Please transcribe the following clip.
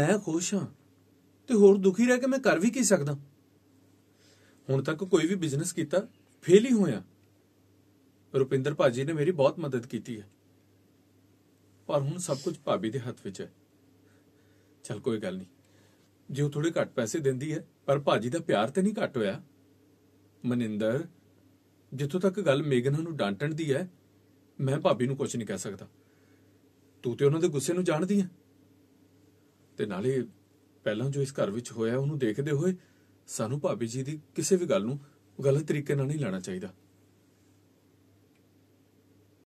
ਮੈਂ ਖੁਸ਼ ਹਾਂ ਤੇ ਹੋਰ ਦੁਖੀ ਰਹਿ ਕੇ ਮੈਂ ਕਰ ਵੀ ਕੀ ਸਕਦਾ ਹੁਣ ਤੱਕ ਕੋਈ ਵੀ ਬਿਜ਼ਨਸ ਕੀਤਾ ਫੇਲ ਹੀ ਹੋਇਆ ਰੁਪਿੰਦਰ ਭਾਜੀ ਨੇ ਮੇਰੀ ਬਹੁਤ ਮਦਦ ਕੀਤੀ ਹੈ ਪਰ ਹੁਣ ਸਭ ਕੁਝ ਭਾਬੀ ਦੇ ਹੱਥ ਵਿੱਚ ਹੈ ਚਲ ਕੋਈ ਗੱਲ ਨਹੀਂ ਜੇ ਉਹ ਥੋੜੇ ਘੱਟ ਪੈਸੇ ਦਿੰਦੀ ਹੈ ਪਰ ਭਾਜੀ ਦਾ ਪਿਆਰ ਤੇ ਨਹੀਂ ਘਟ ਹੋਇਆ ਮਨਿੰਦਰ ਜਿੱਥੋਂ ਤੱਕ ਗੱਲ ਮੇਗਨਾ ਨੂੰ ਡਾਂਟਣ ਦੀ ਹੈ ਮੈਂ ਭਾਬੀ ਨੂੰ ਕੁਝ ਨਹੀਂ ਕਹਿ ਸਕਦਾ ਤੂੰ ਤੇ ਉਹਨਾਂ ਦੇ ਗੁੱਸੇ ਨੂੰ ਜਾਣਦੀ ਹੈ ਤੇ ਨਾਲੇ ਪਹਿਲਾਂ ਜੋ ਇਸ ਘਰ ਵਿੱਚ ਹੋਇਆ ਉਹਨੂੰ ਦੇਖਦੇ ਹੋਏ ਸਾਨੂੰ ਭਾਬੀ ਜੀ ਦੀ ਕਿਸੇ ਵੀ ਗੱਲ ਨੂੰ ਗਲਤ ਤਰੀਕੇ ਨਾਲ ਨਹੀਂ ਲੈਣਾ ਚਾਹੀਦਾ